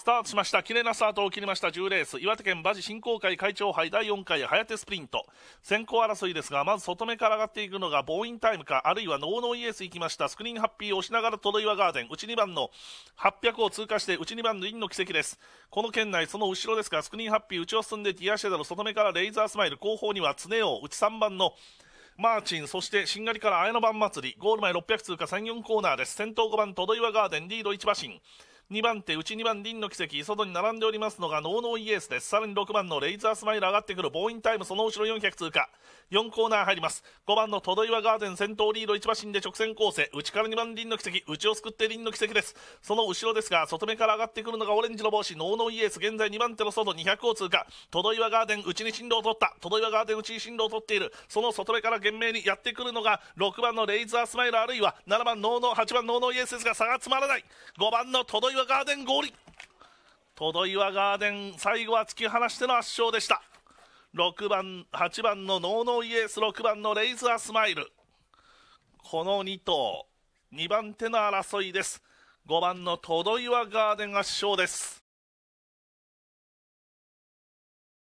スタートしました。綺麗なスタートを切りました10レース。岩手県馬事振興会会長杯第4回早手スプリント。先行争いですが、まず外目から上がっていくのがボーインタイムか、あるいはノーノーイエース行きました。スクリーンハッピーを押しながらトロイワガーデン。内2番の800を通過して、内2番のインの奇跡です。この圏内、その後ろですが、スクリーンハッピー内を進んでディアシェダル、外目からレイザースマイル、後方には常を内3番のマーチン、そしてしんがりから綾野番祭り、ゴール前600通過3、4コーナーです。先頭5番、トどイワガーデン、リード1馬身。2番手、内2番、リンの奇跡、外に並んでおりますのがノーノーイエースです。さらに6番のレイザースマイル上がってくるボーインタイム、その後ろ400通過。4コーナー入ります。5番の戸岩ガーデン、先頭リード1馬身で直線構成。内から2番、リンの奇跡、内を救ってリンの奇跡です。その後ろですが、外目から上がってくるのがオレンジの帽子、ノーノーイエース、現在2番手の外200を通過。戸岩ガーデン、内に進路を取った。戸岩ガーデン、内に進路を取っている。その外目から懸命にやってくるのが、6番のレイザースマイル、あるいは7番ノーノー、8番ノーノーイエースですが、差がつまらない。5番の戸岩はガーデン合理ト井はガーデン最後は突き放しての圧勝でした6番8番のノーノーイエス6番のレイズアスマイルこの2頭2番手の争いです5番のトドイガーデン圧勝です